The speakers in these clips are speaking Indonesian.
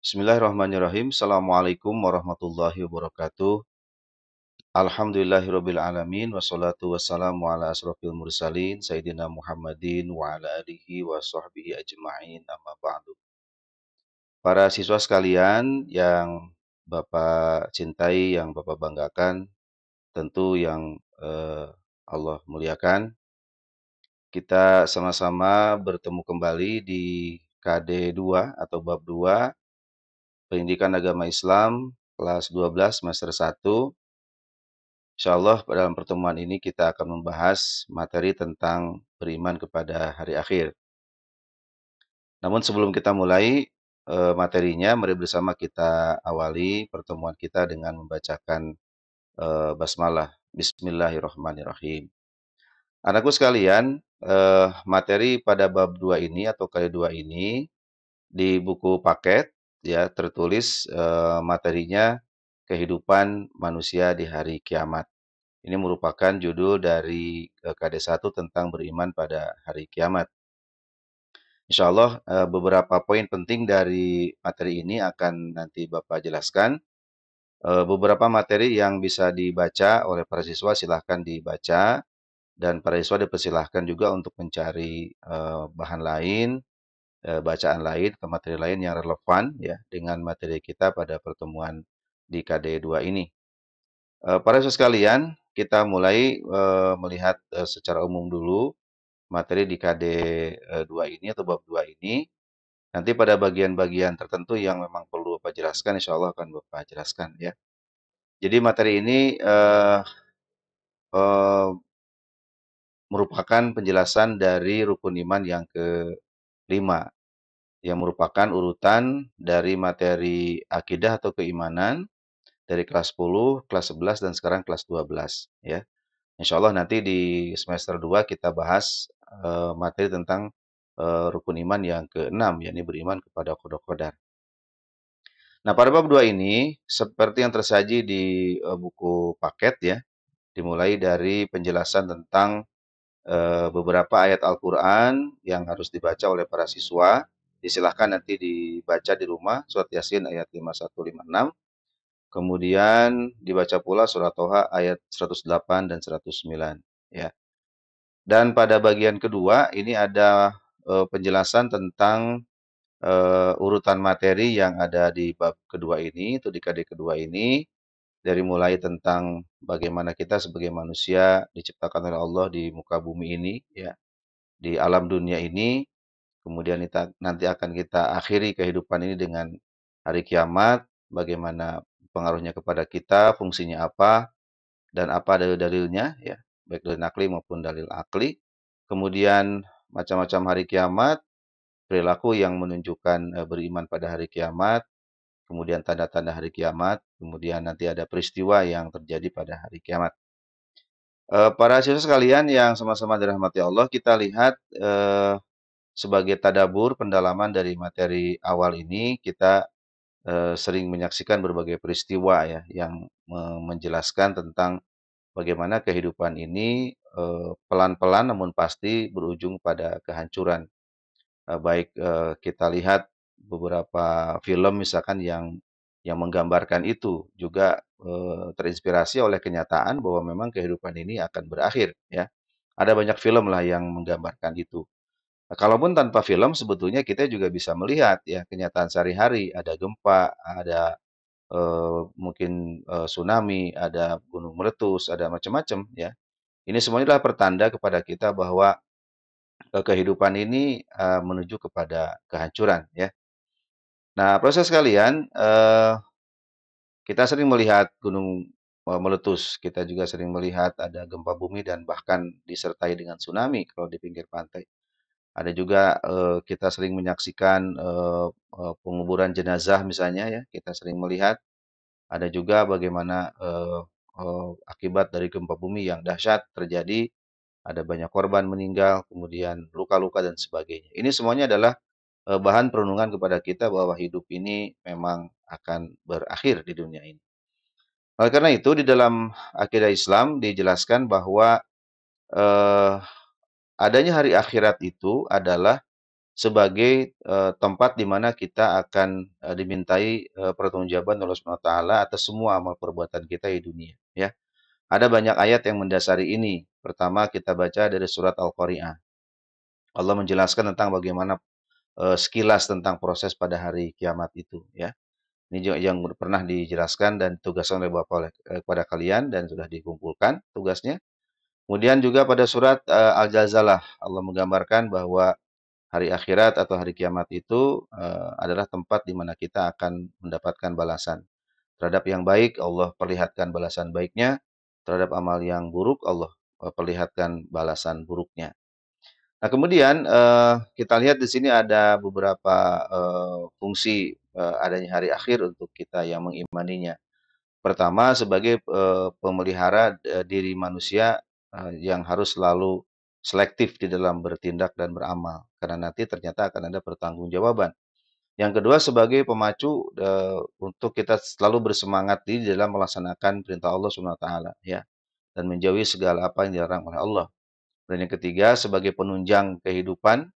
Bismillahirrahmanirrahim. Assalamualaikum warahmatullahi wabarakatuh. Alhamdulillahirabbil alamin wassalatu wassalamu ala asrofil mursalin sayyidina Muhammadin wa ala alihi wa sahbihi ajma'in amma ba'du. Para siswa sekalian yang Bapak cintai, yang Bapak banggakan, tentu yang eh, Allah muliakan. Kita sama-sama bertemu kembali di KD2 atau bab 2 Pendidikan Agama Islam kelas 12 semester 1. Insya Allah dalam pertemuan ini kita akan membahas materi tentang beriman kepada hari akhir. Namun sebelum kita mulai eh, materinya, mari bersama kita awali pertemuan kita dengan membacakan eh, basmalah. Bismillahirrahmanirrahim. Anakku sekalian, eh, materi pada bab 2 ini atau kali 2 ini di buku paket ya tertulis e, materinya kehidupan manusia di hari kiamat. Ini merupakan judul dari KD 1 tentang beriman pada hari kiamat. Insya Allah e, beberapa poin penting dari materi ini akan nanti Bapak jelaskan. E, beberapa materi yang bisa dibaca oleh para siswa silahkan dibaca dan para siswa dipersilahkan juga untuk mencari bahan lain Eh, bacaan lain ke materi lain yang relevan ya dengan materi kita pada pertemuan di KD 2 e ini. Eh, Para siswa sekalian, kita mulai eh, melihat secara umum dulu materi di KD 2 e ini atau bab 2 ini. Nanti pada bagian-bagian tertentu yang memang perlu Bapak jelaskan, insya Allah akan Bapak jelaskan ya. Jadi materi ini uh, uh, merupakan penjelasan dari rukun iman yang ke lima yang merupakan urutan dari materi akidah atau keimanan dari kelas 10, kelas 11, dan sekarang kelas 12. Ya. Insya Allah nanti di semester 2 kita bahas uh, materi tentang uh, rukun iman yang ke-6, yakni beriman kepada kodok kodar. Nah, pada bab 2 ini, seperti yang tersaji di uh, buku paket ya, dimulai dari penjelasan tentang Eh, beberapa ayat Al-Quran yang harus dibaca oleh para siswa. Disilahkan nanti dibaca di rumah surat Yasin ayat 5156. Kemudian dibaca pula surat Toha ayat 108 dan 109. Ya. Dan pada bagian kedua ini ada uh, penjelasan tentang uh, urutan materi yang ada di bab kedua ini, itu di KD kedua ini dari mulai tentang bagaimana kita sebagai manusia diciptakan oleh Allah di muka bumi ini ya di alam dunia ini kemudian kita, nanti akan kita akhiri kehidupan ini dengan hari kiamat bagaimana pengaruhnya kepada kita fungsinya apa dan apa dalil-dalilnya ya baik dalil nakli maupun dalil akli kemudian macam-macam hari kiamat perilaku yang menunjukkan eh, beriman pada hari kiamat kemudian tanda-tanda hari kiamat, kemudian nanti ada peristiwa yang terjadi pada hari kiamat. E, para siswa sekalian yang sama-sama dirahmati Allah, kita lihat e, sebagai tadabur pendalaman dari materi awal ini, kita e, sering menyaksikan berbagai peristiwa ya yang e, menjelaskan tentang bagaimana kehidupan ini pelan-pelan namun pasti berujung pada kehancuran. baik kita lihat beberapa film misalkan yang yang menggambarkan itu juga eh, terinspirasi oleh kenyataan bahwa memang kehidupan ini akan berakhir ya. Ada banyak film lah yang menggambarkan itu. Nah, kalaupun tanpa film sebetulnya kita juga bisa melihat ya kenyataan sehari-hari, ada gempa, ada eh, mungkin eh, tsunami, ada gunung meletus, ada macam-macam ya. Ini semuanya adalah pertanda kepada kita bahwa eh, kehidupan ini eh, menuju kepada kehancuran ya. Nah, proses kalian eh, kita sering melihat gunung eh, meletus, kita juga sering melihat ada gempa bumi dan bahkan disertai dengan tsunami kalau di pinggir pantai. Ada juga eh, kita sering menyaksikan eh, eh, penguburan jenazah misalnya ya, kita sering melihat. Ada juga bagaimana eh, eh, akibat dari gempa bumi yang dahsyat terjadi, ada banyak korban meninggal, kemudian luka-luka dan sebagainya. Ini semuanya adalah Eh, bahan perenungan kepada kita bahwa hidup ini memang akan berakhir di dunia ini. Oleh karena itu di dalam akidah Islam dijelaskan bahwa eh, adanya hari akhirat itu adalah sebagai eh, tempat di mana kita akan eh, dimintai eh, pertanggungjawaban oleh Subhanahu taala atas semua amal perbuatan kita di dunia, ya. Ada banyak ayat yang mendasari ini. Pertama kita baca dari surat Al-Qari'ah. Allah menjelaskan tentang bagaimana uh, sekilas tentang proses pada hari kiamat itu ya. Ini juga yang pernah dijelaskan dan tugasan oleh Bapak oleh, eh, kepada kalian dan sudah dikumpulkan tugasnya. Kemudian juga pada surat uh, eh, Al-Jazalah Allah menggambarkan bahwa hari akhirat atau hari kiamat itu uh, adalah tempat di mana kita akan mendapatkan balasan. Terhadap yang baik Allah perlihatkan balasan baiknya, terhadap amal yang buruk Allah perlihatkan balasan buruknya. Nah, kemudian uh, kita lihat di sini ada beberapa uh, fungsi uh, adanya hari akhir untuk kita yang mengimaninya. Pertama, sebagai uh, pemelihara uh, diri manusia uh, yang harus selalu selektif di dalam bertindak dan beramal, karena nanti ternyata akan ada pertanggungjawaban. Yang kedua, sebagai pemacu uh, untuk kita selalu bersemangat di dalam melaksanakan perintah Allah swt ya. Dan menjauhi segala apa yang dilarang oleh Allah. Dan yang ketiga sebagai penunjang kehidupan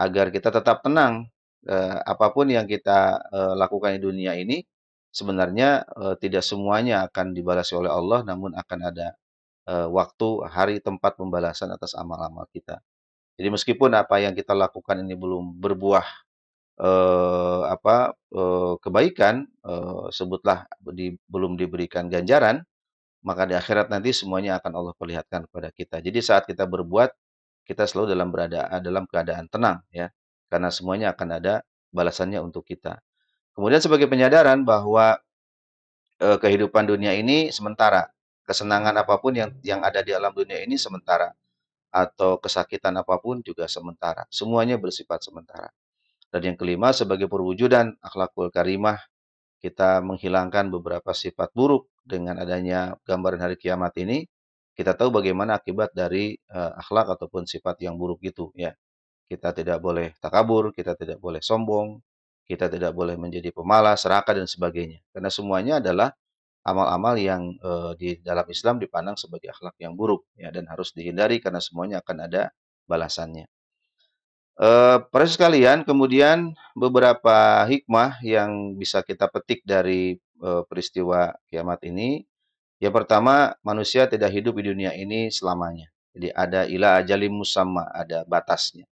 agar kita tetap tenang eh, apapun yang kita eh, lakukan di dunia ini sebenarnya eh, tidak semuanya akan dibalas oleh Allah namun akan ada eh, waktu hari tempat pembalasan atas amal-amal kita. Jadi meskipun apa yang kita lakukan ini belum berbuah eh, apa eh, kebaikan, eh, sebutlah di, belum diberikan ganjaran, maka di akhirat nanti semuanya akan Allah perlihatkan kepada kita. Jadi saat kita berbuat, kita selalu dalam berada dalam keadaan tenang ya, karena semuanya akan ada balasannya untuk kita. Kemudian sebagai penyadaran bahwa e, kehidupan dunia ini sementara, kesenangan apapun yang yang ada di alam dunia ini sementara atau kesakitan apapun juga sementara. Semuanya bersifat sementara. Dan yang kelima sebagai perwujudan akhlakul karimah kita menghilangkan beberapa sifat buruk dengan adanya gambaran hari kiamat ini, kita tahu bagaimana akibat dari uh, akhlak ataupun sifat yang buruk itu ya. Kita tidak boleh takabur, kita tidak boleh sombong, kita tidak boleh menjadi pemalas, serakah dan sebagainya. Karena semuanya adalah amal-amal yang e, di dalam Islam dipandang sebagai akhlak yang buruk ya dan harus dihindari karena semuanya akan ada balasannya. Uh, eh, para sekalian, kemudian beberapa hikmah yang bisa kita petik dari uh, peristiwa kiamat ini. Yang pertama, manusia tidak hidup di dunia ini selamanya. Jadi ada ilah ajalim musamma, ada batasnya.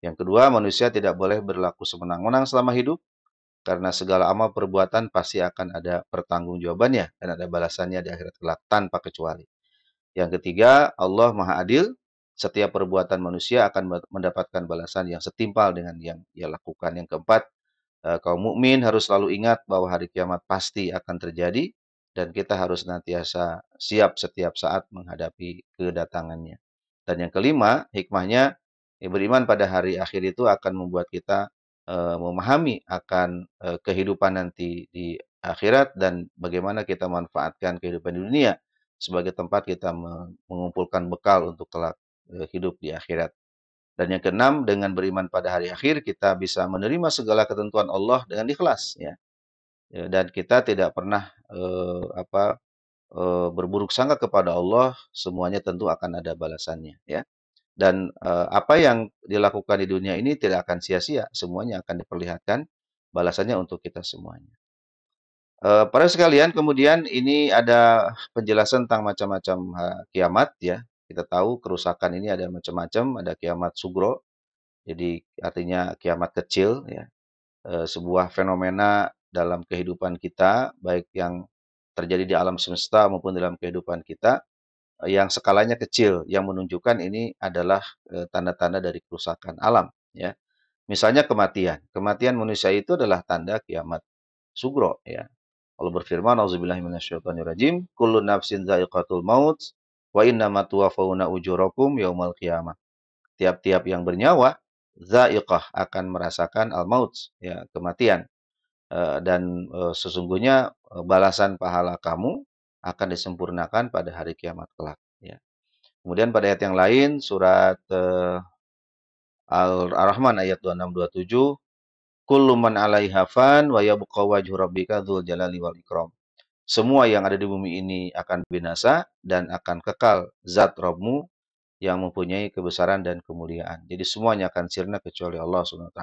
Yang kedua, manusia tidak boleh berlaku semenang-menang selama hidup karena segala amal perbuatan pasti akan ada pertanggung jawabannya dan ada balasannya di akhirat kelak tanpa kecuali. Yang ketiga, Allah Maha Adil setiap perbuatan manusia akan mendapatkan balasan yang setimpal dengan yang ia lakukan. Yang keempat, eh, kaum mukmin harus selalu ingat bahwa hari kiamat pasti akan terjadi dan kita harus senantiasa siap setiap saat menghadapi kedatangannya. Dan yang kelima, hikmahnya eh, beriman pada hari akhir itu akan membuat kita eh, memahami akan kehidupan nanti di akhirat dan bagaimana kita manfaatkan kehidupan di dunia sebagai tempat kita mengumpulkan bekal untuk kelak Eh, hidup di akhirat. Dan yang keenam, dengan beriman pada hari akhir kita bisa menerima segala ketentuan Allah dengan ikhlas ya. ya. dan kita tidak pernah eh, apa eh, berburuk sangka kepada Allah, semuanya tentu akan ada balasannya ya. Dan eh, apa yang dilakukan di dunia ini tidak akan sia-sia, semuanya akan diperlihatkan balasannya untuk kita semuanya. Eh, para sekalian, kemudian ini ada penjelasan tentang macam-macam eh, kiamat ya. Kita tahu kerusakan ini ada macam-macam, ada kiamat sugro, jadi artinya kiamat kecil, ya. E, sebuah fenomena dalam kehidupan kita, baik yang terjadi di alam semesta maupun dalam kehidupan kita, eh, yang skalanya kecil, yang menunjukkan ini adalah eh, tanda-tanda e, dari kerusakan alam, ya. Misalnya kematian. Kematian manusia itu adalah tanda kiamat sugro, ya. Allah berfirman, "Auzubillahi minasyaitonirrajim, kullu nafsin zaiqatul maut, Wa innama tuwafauna ujurakum yaumal qiyamah. Tiap-tiap yang bernyawa zaiqah akan merasakan al-maut, ya, kematian. Eh, dan eh, sesungguhnya eh, balasan pahala kamu akan disempurnakan pada hari kiamat kelak, ya. Kemudian pada ayat yang lain surat Al-Rahman ayat 26 27 Kullu man 'alaiha fan wa yabqa wajhu rabbika dhul jalali wal ikram semua yang ada di bumi ini akan binasa dan akan kekal zat Robmu yang mempunyai kebesaran dan kemuliaan. Jadi semuanya akan sirna kecuali Allah SWT.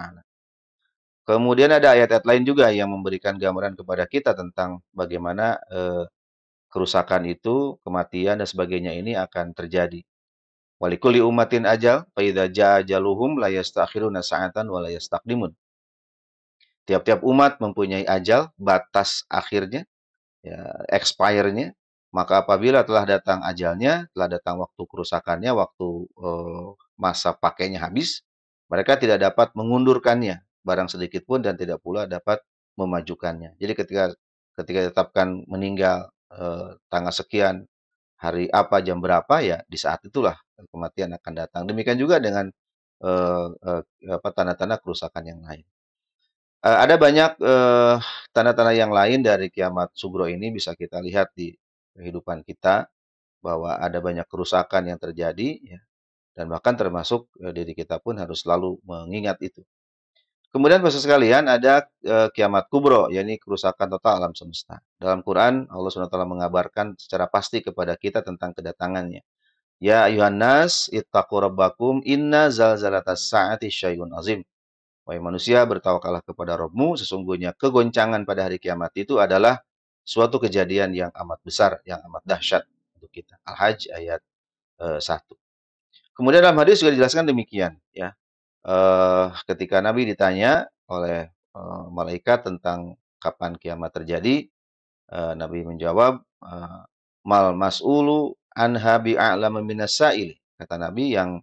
Kemudian ada ayat-ayat lain juga yang memberikan gambaran kepada kita tentang bagaimana eh, kerusakan itu, kematian dan sebagainya ini akan terjadi. Walikuli umatin ajal, faidha jaluhum la yastakhiruna sa'atan wa Tiap-tiap umat mempunyai ajal, batas akhirnya, ya, expire-nya, maka apabila telah datang ajalnya, telah datang waktu kerusakannya, waktu eh, masa pakainya habis, mereka tidak dapat mengundurkannya barang sedikit pun dan tidak pula dapat memajukannya. Jadi ketika ketika ditetapkan meninggal eh, tanggal sekian hari apa jam berapa ya di saat itulah kematian akan datang. Demikian juga dengan eh, eh, apa tanda-tanda kerusakan yang lain. Eh, ada banyak, tanda eh, tanda-tanda yang lain dari kiamat Sugro ini bisa kita lihat di kehidupan kita, bahwa ada banyak kerusakan yang terjadi ya, dan bahkan termasuk, uh, diri kita pun harus selalu mengingat itu. Kemudian Bapak sekalian ada, uh, kiamat kubro, yakni kerusakan total alam semesta. Dalam Quran, Allah SWT mengabarkan secara pasti kepada kita tentang kedatangannya. "Ya ayyuhan nas ittaqu rabbakum inna zalzalatas sa'ati syai'un azim. Wahai manusia, bertawakallah kepada Robmu, sesungguhnya kegoncangan pada hari kiamat itu adalah suatu kejadian yang amat besar, yang amat dahsyat untuk kita. Al-Hajj ayat e, eh, 1. Kemudian dalam hadis juga dijelaskan demikian. ya e, Ketika Nabi ditanya oleh e, malaikat tentang kapan kiamat terjadi, e, Nabi menjawab, e, Mal mas'ulu anha bi'a'lama minas Kata Nabi yang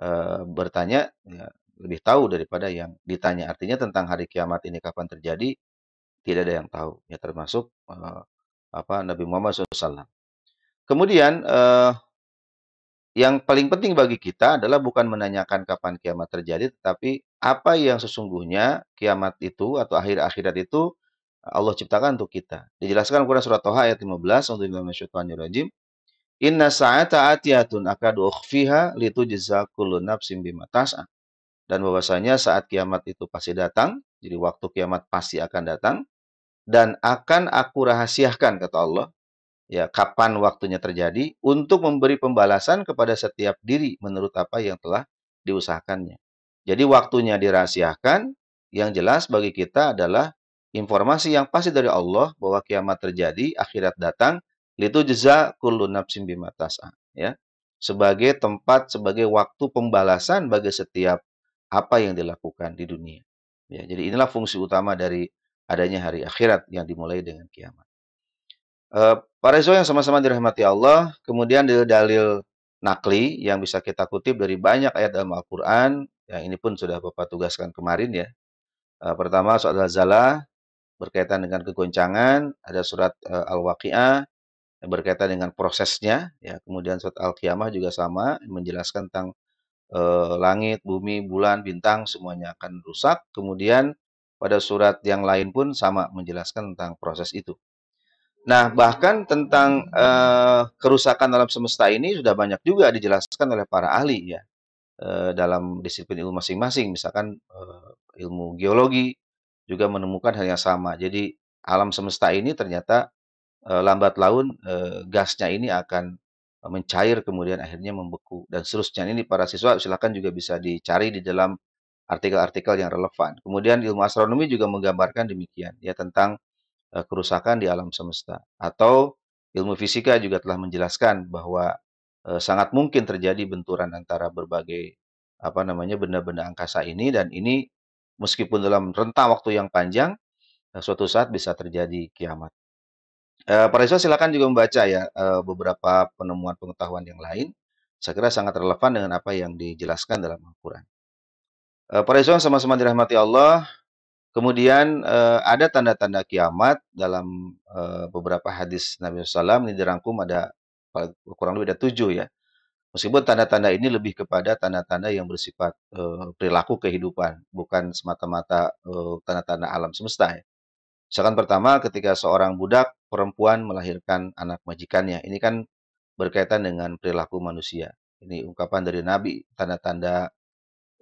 e, bertanya, ya, lebih tahu daripada yang ditanya. Artinya tentang hari kiamat ini kapan terjadi tidak ada yang tahu. Ya termasuk uh, apa Nabi Muhammad SAW. Kemudian uh, yang paling penting bagi kita adalah bukan menanyakan kapan kiamat terjadi, tetapi apa yang sesungguhnya kiamat itu atau akhir akhirat itu Allah ciptakan untuk kita. Dijelaskan Quran surat Toha ayat 15 untuk rajim. Inna sa'ata atiyatun akadu ukhfiha litu kullu nafsim bima dan bahwasanya saat kiamat itu pasti datang, jadi waktu kiamat pasti akan datang dan akan aku rahasiakan kata Allah ya kapan waktunya terjadi untuk memberi pembalasan kepada setiap diri menurut apa yang telah diusahakannya. Jadi waktunya dirahasiakan, yang jelas bagi kita adalah informasi yang pasti dari Allah bahwa kiamat terjadi, akhirat datang, itu jeza kullu nafsin bima ya. Sebagai tempat, sebagai waktu pembalasan bagi setiap apa yang dilakukan di dunia. Ya, jadi inilah fungsi utama dari adanya hari akhirat yang dimulai dengan kiamat. E, eh, para iso yang sama-sama dirahmati Allah, kemudian dalil, dalil nakli yang bisa kita kutip dari banyak ayat dalam Al-Quran, yang ini pun sudah Bapak tugaskan kemarin ya. E, pertama soal zalzalah berkaitan dengan kegoncangan, ada surat e, Al-Waqi'ah yang berkaitan dengan prosesnya, ya. kemudian surat Al-Qiyamah juga sama, menjelaskan tentang Eh, langit, bumi, bulan, bintang semuanya akan rusak. Kemudian pada surat yang lain pun sama menjelaskan tentang proses itu. Nah, bahkan tentang eh, kerusakan dalam semesta ini sudah banyak juga dijelaskan oleh para ahli ya. Eh, dalam disiplin ilmu masing-masing, misalkan eh, ilmu geologi juga menemukan hal yang sama. Jadi alam semesta ini ternyata eh, lambat laun eh, gasnya ini akan mencair kemudian akhirnya membeku dan seterusnya. Ini para siswa silakan juga bisa dicari di dalam artikel-artikel yang relevan. Kemudian ilmu astronomi juga menggambarkan demikian ya tentang uh, kerusakan di alam semesta atau ilmu fisika juga telah menjelaskan bahwa uh, sangat mungkin terjadi benturan antara berbagai apa namanya benda-benda angkasa ini dan ini meskipun dalam rentang waktu yang panjang uh, suatu saat bisa terjadi kiamat. Uh, Pak silakan juga membaca ya eh, beberapa penemuan pengetahuan yang lain. Saya kira sangat relevan dengan apa yang dijelaskan dalam Al-Quran. Uh, Pak sama-sama dirahmati Allah. Kemudian ada tanda-tanda kiamat dalam beberapa hadis Nabi SAW ini dirangkum ada kurang lebih ada tujuh ya. Meskipun tanda-tanda ini lebih kepada tanda-tanda yang bersifat perilaku kehidupan, bukan semata-mata tanda-tanda alam semesta ya. Misalkan pertama ketika seorang budak perempuan melahirkan anak majikannya. Ini kan berkaitan dengan perilaku manusia. Ini ungkapan dari Nabi, tanda-tanda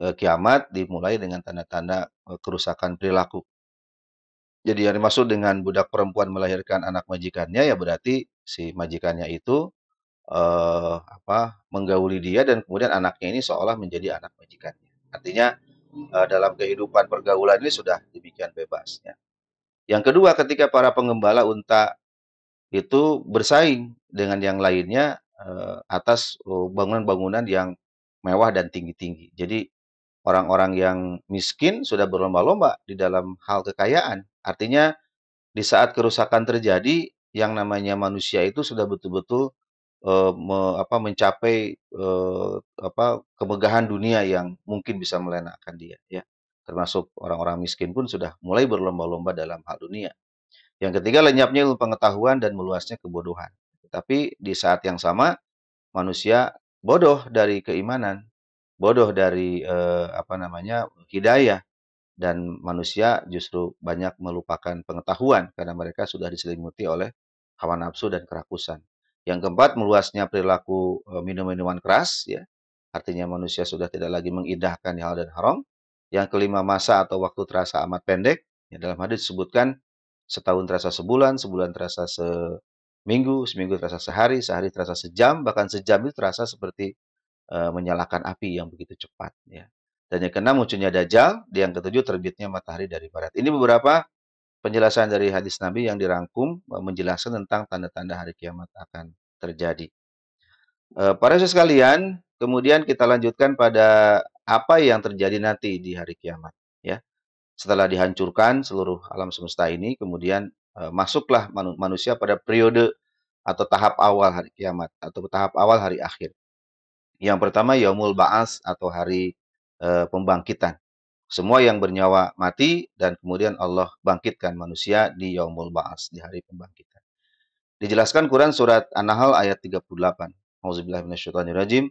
e, kiamat dimulai dengan tanda-tanda e, kerusakan perilaku. Jadi yang dimaksud dengan budak perempuan melahirkan anak majikannya ya berarti si majikannya itu eh, apa menggauli dia dan kemudian anaknya ini seolah menjadi anak majikannya. Artinya eh, dalam kehidupan pergaulan ini sudah demikian bebasnya. Yang kedua, ketika para pengembala unta itu bersaing dengan yang lainnya eh, atas oh, bangunan-bangunan yang mewah dan tinggi-tinggi. Jadi orang-orang yang miskin sudah berlomba-lomba di dalam hal kekayaan. Artinya di saat kerusakan terjadi, yang namanya manusia itu sudah betul-betul eh, me, mencapai eh, apa, kemegahan dunia yang mungkin bisa melenakan dia. Ya termasuk orang-orang miskin pun sudah mulai berlomba-lomba dalam hal dunia. Yang ketiga lenyapnya ilmu pengetahuan dan meluasnya kebodohan. Tapi di saat yang sama manusia bodoh dari keimanan, bodoh dari eh, apa namanya hidayah dan manusia justru banyak melupakan pengetahuan karena mereka sudah diselimuti oleh hawa nafsu dan kerakusan. Yang keempat meluasnya perilaku eh, minum-minuman keras ya. Artinya manusia sudah tidak lagi mengindahkan hal dan haram yang kelima masa atau waktu terasa amat pendek. Ya, dalam hadis disebutkan setahun terasa sebulan, sebulan terasa seminggu, seminggu terasa sehari, sehari terasa sejam, bahkan sejam itu terasa seperti e, menyalakan api yang begitu cepat. Ya. Dan yang keenam munculnya Dajjal, yang ketujuh terbitnya matahari dari barat. Ini beberapa penjelasan dari hadis Nabi yang dirangkum eh, menjelaskan tentang tanda-tanda hari kiamat akan terjadi. Eh, para sekalian, kemudian kita lanjutkan pada apa yang terjadi nanti di hari kiamat ya setelah dihancurkan seluruh alam semesta ini kemudian e, masuklah manusia pada periode atau tahap awal hari kiamat atau tahap awal hari akhir yang pertama yaumul baas atau hari e, pembangkitan semua yang bernyawa mati dan kemudian Allah bangkitkan manusia di yaumul baas di hari pembangkitan dijelaskan Quran surat An-Nahl ayat 38 Auzubillahi minasyaitonirrajim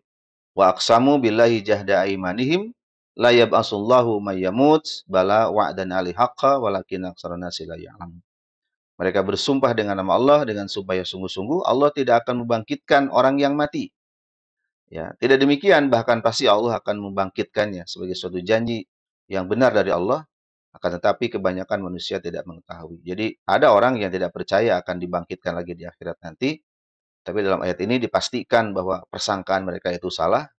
Wa aqsamu billahi jahda aimanihim la yab'asullahu may yamut bala wa'dan ali haqqa walakin la ya'lam. Mereka bersumpah dengan nama Allah dengan supaya sungguh-sungguh Allah tidak akan membangkitkan orang yang mati. Ya, tidak demikian bahkan pasti Allah akan membangkitkannya sebagai suatu janji yang benar dari Allah akan tetapi kebanyakan manusia tidak mengetahui. Jadi ada orang yang tidak percaya akan dibangkitkan lagi di akhirat nanti tapi dalam ayat ini dipastikan bahwa persangkaan mereka itu salah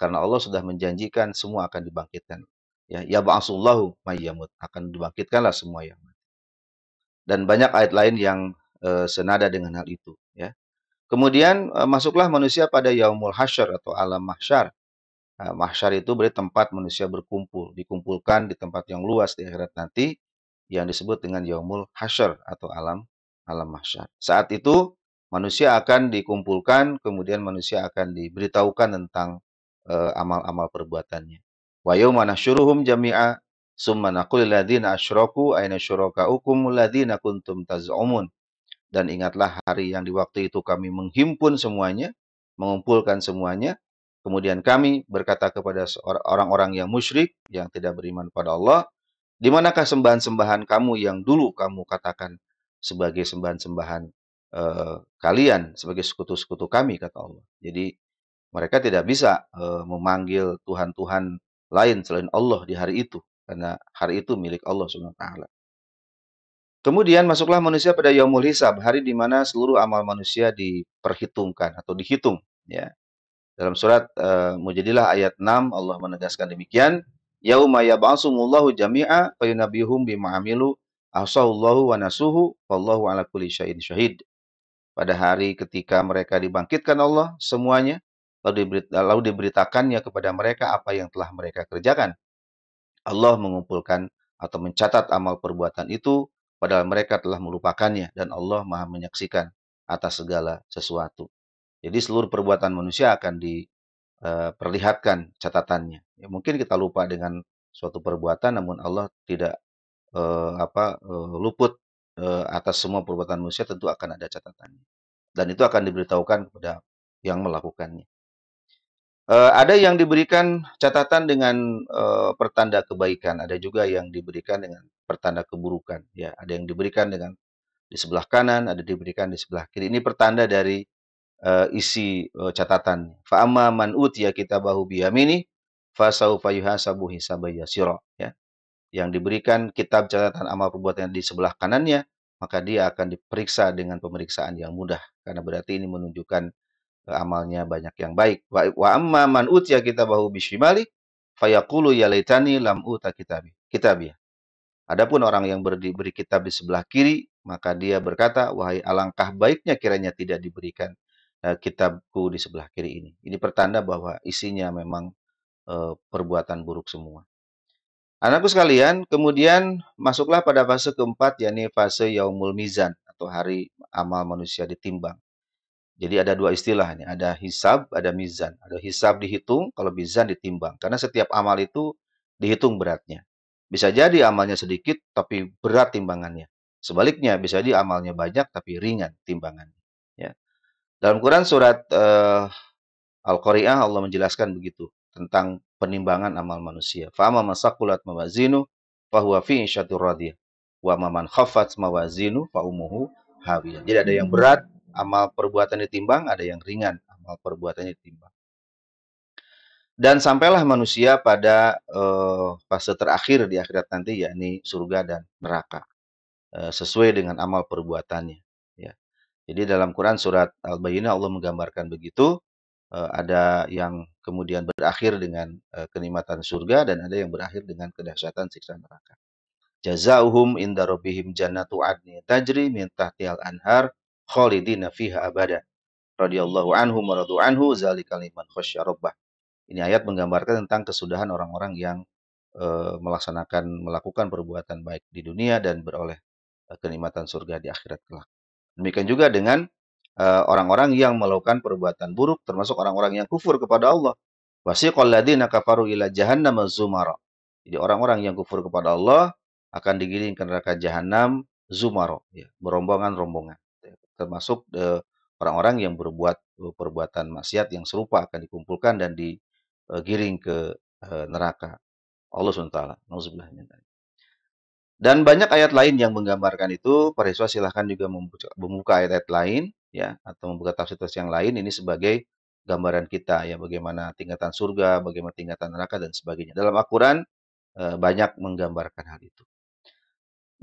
karena Allah sudah menjanjikan semua akan dibangkitkan. Ya, ya ba'asullahu mayyamut akan dibangkitkanlah semua yang mati. Dan banyak ayat lain yang e, senada dengan hal itu, ya. Kemudian e, masuklah manusia pada yaumul hasyar atau alam mahsyar. Nah, mahsyar itu berarti tempat manusia berkumpul, dikumpulkan di tempat yang luas di akhirat nanti yang disebut dengan yaumul hasyar atau alam alam mahsyar. Saat itu manusia akan dikumpulkan, kemudian manusia akan diberitahukan tentang eh, amal-amal perbuatannya. Wa yawma nahsyuruhum jami'a summa naqul ladzina asyraku aina syurakaukum ladzina kuntum taz'umun. Dan ingatlah hari yang di waktu itu kami menghimpun semuanya, mengumpulkan semuanya, kemudian kami berkata kepada orang-orang yang musyrik, yang tidak beriman pada Allah, di manakah sembahan-sembahan kamu yang dulu kamu katakan sebagai sembahan-sembahan Eh, kalian sebagai sekutu-sekutu kami kata Allah. Jadi mereka tidak bisa eh, memanggil tuhan-tuhan lain selain Allah di hari itu karena hari itu milik Allah SWT. Kemudian masuklah manusia pada yaumul hisab, hari di mana seluruh amal manusia diperhitungkan atau dihitung, ya. Dalam surat e, Mujadilah ayat 6 Allah menegaskan demikian, yauma yab'atsumullahu jami'a fayunabihum bima amilu asallahu wa nasuhu wallahu ala kulli syai'in syahid pada hari ketika mereka dibangkitkan Allah semuanya, lalu diberitakannya kepada mereka apa yang telah mereka kerjakan. Allah mengumpulkan atau mencatat amal perbuatan itu, padahal mereka telah melupakannya, dan Allah Maha Menyaksikan atas segala sesuatu. Jadi, seluruh perbuatan manusia akan diperlihatkan eh, catatannya. Ya, mungkin kita lupa dengan suatu perbuatan, namun Allah tidak uh, apa uh, luput Eh, atas semua perbuatan manusia tentu akan ada catatannya, dan itu akan diberitahukan kepada yang melakukannya. Eh, ada yang diberikan catatan dengan, eh, pertanda kebaikan, ada juga yang diberikan dengan pertanda keburukan, ya. Ada yang diberikan dengan di sebelah kanan, ada diberikan di sebelah kiri. Ini pertanda dari, isi, catatan. "Fa man utiya kitabahu biyaminih, fasaufa yuhasabu hisaban yasira," ya yang diberikan kitab catatan amal perbuatan di sebelah kanannya, maka dia akan diperiksa dengan pemeriksaan yang mudah. Karena berarti ini menunjukkan eh, amalnya banyak yang baik. Wa, amma man utiya kitabahu bishimali fayakulu ya laitani lam uta kitabi. Kitabi. Adapun orang yang diberi kitab di sebelah kiri, maka dia berkata, wahai alangkah baiknya kiranya tidak diberikan eh, kitabku di sebelah kiri ini. Ini pertanda bahwa isinya memang eh, perbuatan buruk semua. Anakku sekalian, kemudian masuklah pada fase keempat, yakni fase yaumul mizan atau hari amal manusia ditimbang. Jadi ada dua istilah ini, ada hisab, ada mizan. Ada hisab dihitung, kalau mizan ditimbang. Karena setiap amal itu dihitung beratnya. Bisa jadi amalnya sedikit, tapi berat timbangannya. Sebaliknya, bisa jadi amalnya banyak, tapi ringan timbangannya. Ya. Dalam Quran surat uh, Al-Qari'ah, Allah menjelaskan begitu tentang penimbangan amal manusia. Fa'ama sakulat mawazinu fahuwa fi insyatur radhiya, Wa maman khafat mawazinu fa'umuhu hawiyah. Jadi ada yang berat, hmm. amal perbuatan ditimbang, ada yang ringan, amal perbuatannya ditimbang. Dan sampailah manusia pada uh, fase terakhir di akhirat nanti, yakni surga dan neraka. Uh, sesuai dengan amal perbuatannya. Ya. Jadi dalam Quran surat Al-Bayyinah Allah menggambarkan begitu. Eh, ada yang kemudian berakhir dengan eh, kenikmatan surga dan ada yang berakhir dengan kedahsyatan siksa neraka. Jazauhum inda rabbihim jannatu adni tajri min tahtihal anhar khalidina fiha abada. Radiyallahu anhu maradu anhu zalikal liman khasyya rabbah. Ini ayat menggambarkan tentang kesudahan orang-orang yang e, melaksanakan melakukan perbuatan baik di dunia dan beroleh e, kenikmatan surga di akhirat kelak. Demikian juga dengan Eh, orang-orang yang melakukan perbuatan buruk termasuk orang-orang yang kufur kepada Allah. Wasiqal ladzina kafaru ila jahannam zumara. Jadi orang-orang yang kufur kepada Allah akan digiring ke neraka jahanam zumara, ya, berombongan-rombongan ya, termasuk eh, orang-orang yang berbuat perbuatan maksiat yang serupa akan dikumpulkan dan digiring eh, ke neraka Allah SWT nauzubillah dan banyak ayat lain yang menggambarkan itu para siswa silahkan juga membuka ayat-ayat lain ya atau membuka tafsir-tafsir yang lain ini sebagai gambaran kita ya bagaimana tingkatan surga, bagaimana tingkatan neraka dan sebagainya. Dalam Al-Qur'an eh, banyak menggambarkan hal itu.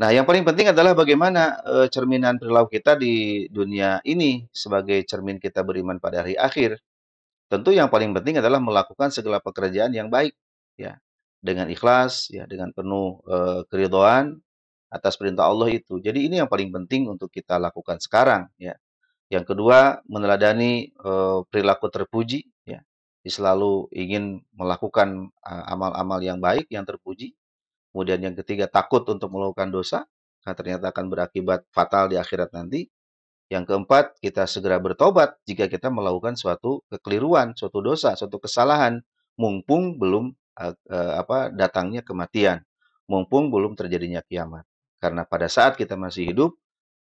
Nah, yang paling penting adalah bagaimana e, cerminan perilaku kita di dunia ini sebagai cermin kita beriman pada hari akhir. Tentu yang paling penting adalah melakukan segala pekerjaan yang baik, ya, dengan ikhlas, ya, dengan penuh e, keridoan atas perintah Allah itu. Jadi ini yang paling penting untuk kita lakukan sekarang, ya. Yang kedua, meneladani uh, perilaku terpuji, ya. Selalu ingin melakukan eh, amal-amal uh, yang baik, yang terpuji. Kemudian yang ketiga, takut untuk melakukan dosa, karena ternyata akan berakibat fatal di akhirat nanti. Yang keempat, kita segera bertobat jika kita melakukan suatu kekeliruan, suatu dosa, suatu kesalahan, mumpung belum uh, apa datangnya kematian, mumpung belum terjadinya kiamat. Karena pada saat kita masih hidup,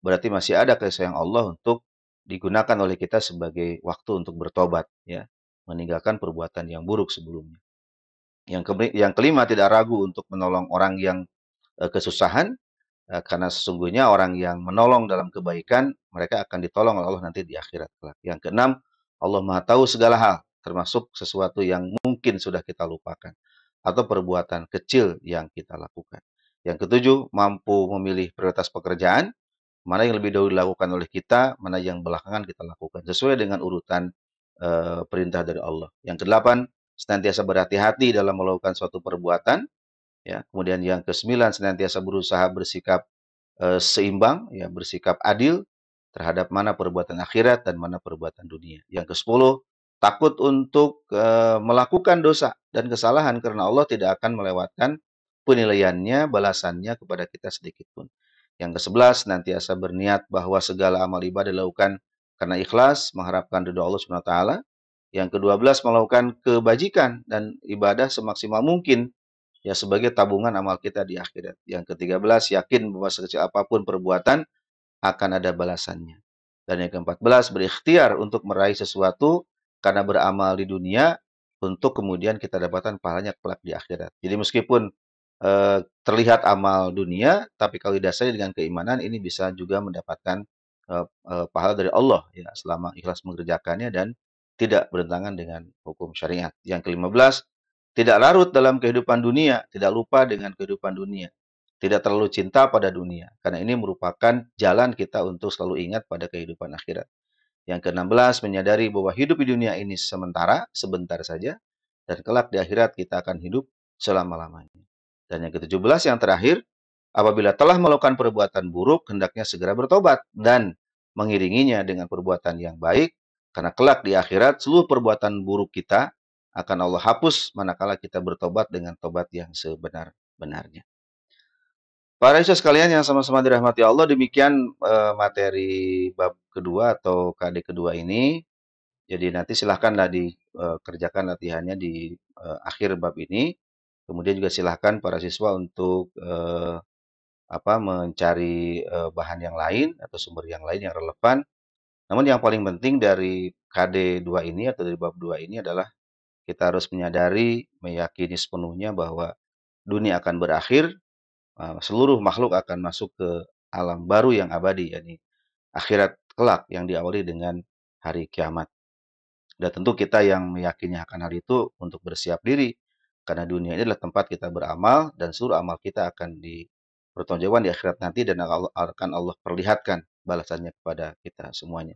berarti masih ada kasih Allah untuk digunakan oleh kita sebagai waktu untuk bertobat ya meninggalkan perbuatan yang buruk sebelumnya yang ke yang kelima tidak ragu untuk menolong orang yang eh, kesusahan eh, karena sesungguhnya orang yang menolong dalam kebaikan mereka akan ditolong oleh Allah nanti di akhirat yang keenam Allah Maha tahu segala hal termasuk sesuatu yang mungkin sudah kita lupakan atau perbuatan kecil yang kita lakukan yang ketujuh mampu memilih prioritas pekerjaan mana yang lebih dahulu dilakukan oleh kita, mana yang belakangan kita lakukan sesuai dengan urutan e, perintah dari Allah. Yang kedelapan, senantiasa berhati-hati dalam melakukan suatu perbuatan. Ya, kemudian yang kesembilan, senantiasa berusaha bersikap e, seimbang, ya bersikap adil terhadap mana perbuatan akhirat dan mana perbuatan dunia. Yang kesepuluh, takut untuk e, melakukan dosa dan kesalahan karena Allah tidak akan melewatkan penilaiannya, balasannya kepada kita sedikitpun. Yang ke-11, asa berniat bahwa segala amal ibadah dilakukan karena ikhlas, mengharapkan ridho Allah SWT. Yang ke-12, melakukan kebajikan dan ibadah semaksimal mungkin ya sebagai tabungan amal kita di akhirat. Yang ke-13, yakin bahwa sekecil apapun perbuatan akan ada balasannya. Dan yang ke-14, berikhtiar untuk meraih sesuatu karena beramal di dunia untuk kemudian kita dapatkan pahalanya kelak di akhirat. Jadi meskipun Eh, terlihat amal dunia, tapi kalau didasari dengan keimanan ini bisa juga mendapatkan eh, eh, pahala dari Allah ya selama ikhlas mengerjakannya dan tidak bertentangan dengan hukum syariat. Yang kelima belas, tidak larut dalam kehidupan dunia, tidak lupa dengan kehidupan dunia, tidak terlalu cinta pada dunia, karena ini merupakan jalan kita untuk selalu ingat pada kehidupan akhirat. Yang ke-16 menyadari bahwa hidup di dunia ini sementara, sebentar saja, dan kelak di akhirat kita akan hidup selama-lamanya. Dan yang ke-17 yang terakhir, apabila telah melakukan perbuatan buruk, hendaknya segera bertobat dan mengiringinya dengan perbuatan yang baik, karena kelak di akhirat seluruh perbuatan buruk kita akan Allah hapus manakala kita bertobat dengan tobat yang sebenar-benarnya. Para isya sekalian yang sama-sama dirahmati Allah, demikian eh, materi bab kedua atau KD kedua ini. Jadi nanti silahkanlah dikerjakan eh, latihannya di eh, akhir bab ini. Kemudian juga silahkan para siswa untuk eh, apa mencari eh, bahan yang lain atau sumber yang lain yang relevan. Namun yang paling penting dari KD 2 ini atau dari bab 2 ini adalah kita harus menyadari, meyakini sepenuhnya bahwa dunia akan berakhir, eh, seluruh makhluk akan masuk ke alam baru yang abadi, yakni akhirat kelak yang diawali dengan hari kiamat. Dan tentu kita yang meyakini akan hal itu untuk bersiap diri karena dunia ini adalah tempat kita beramal dan seluruh amal kita akan dipertanggungjawabkan di akhirat nanti dan akan Allah perlihatkan balasannya kepada kita semuanya.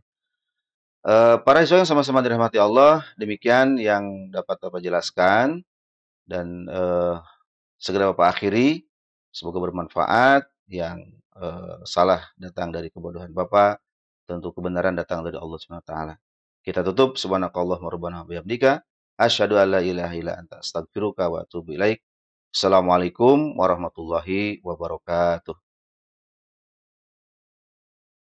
Uh, para siswa yang sama-sama dirahmati Allah, demikian yang dapat Bapak jelaskan dan uh, segera Bapak akhiri. Semoga bermanfaat yang uh, salah datang dari kebodohan Bapak, tentu kebenaran datang dari Allah Subhanahu wa taala. Kita tutup subhanakallah wa bihamdika Asyhadu alla ilaha illa anta astaghfiruka wa atubu ilaik. Assalamualaikum warahmatullahi wabarakatuh.